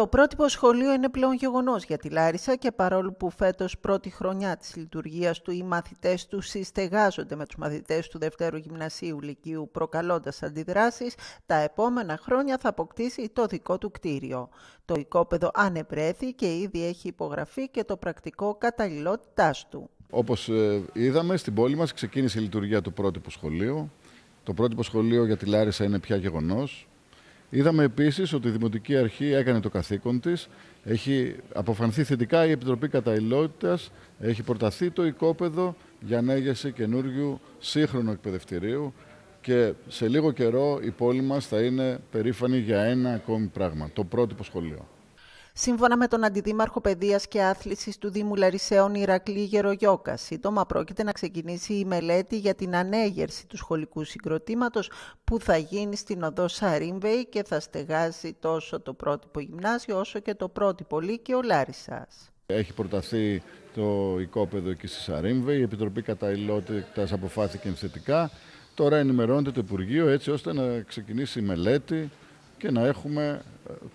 Το πρότυπο σχολείο είναι πλέον γεγονός για τη Λάρισα και παρόλο που φέτος πρώτη χρονιά της λειτουργίας του οι μαθητές τους συστεγάζονται με τους μαθητές του Δευτέρου Γυμνασίου Λυκείου προκαλώντας αντιδράσεις, τα επόμενα χρόνια θα αποκτήσει το δικό του κτίριο. Το οικόπεδο ανεπρέθη και ήδη έχει υπογραφεί και το πρακτικό καταλληλότητάς του. Όπως ε, είδαμε στην πόλη μας ξεκίνησε η λειτουργία του πρότυπου σχολείου. Το πρότυπο σχολείο για τη Λάρισα είναι πια γεγονός. Είδαμε επίσης ότι η Δημοτική Αρχή έκανε το καθήκον της, έχει αποφανθεί θετικά η Επιτροπή Καταλληλότητας. έχει προταθεί το οικόπεδο για ανέγεση καινούριου σύγχρονου εκπαιδευτηρίου και σε λίγο καιρό η πόλη μας θα είναι περήφανη για ένα ακόμη πράγμα, το πρότυπο σχολείο. Σύμφωνα με τον Αντιδήμαρχο Παιδείας και Άθλησης του Δήμου Λαρισαίων Ηρακλή Γερογιώκα, σύντομα πρόκειται να ξεκινήσει η μελέτη για την ανέγερση του σχολικού συγκροτήματος που θα γίνει στην οδό Σαρίμβεϊ και θα στεγάζει τόσο το πρότυπο γυμνάσιο όσο και το πρότυπο Λύκειο Λάρισας. Έχει προταθεί το οικόπεδο εκεί στη Σαρίμβεϊ. Η Επιτροπή Καταλληλότητας αποφάθηκε θετικά. Τώρα ενημερώνεται το Υπουργείο έτσι ώστε να ξεκινήσει η μελέτη και να έχουμε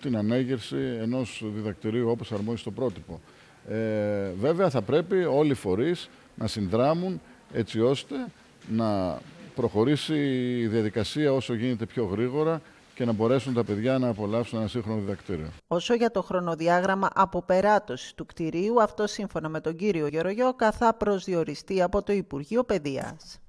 την ανέγερση ενός διδακτηρίου όπως αρμόζει το πρότυπο. Ε, βέβαια θα πρέπει όλοι οι φορείς να συνδράμουν έτσι ώστε να προχωρήσει η διαδικασία όσο γίνεται πιο γρήγορα και να μπορέσουν τα παιδιά να απολαύσουν ένα σύγχρονο διδακτήριο. Όσο για το χρονοδιάγραμμα αποπεράτωσης του κτηρίου, αυτό σύμφωνα με τον κύριο Γερογιώκα θα προσδιοριστεί από το Υπουργείο Παιδείας.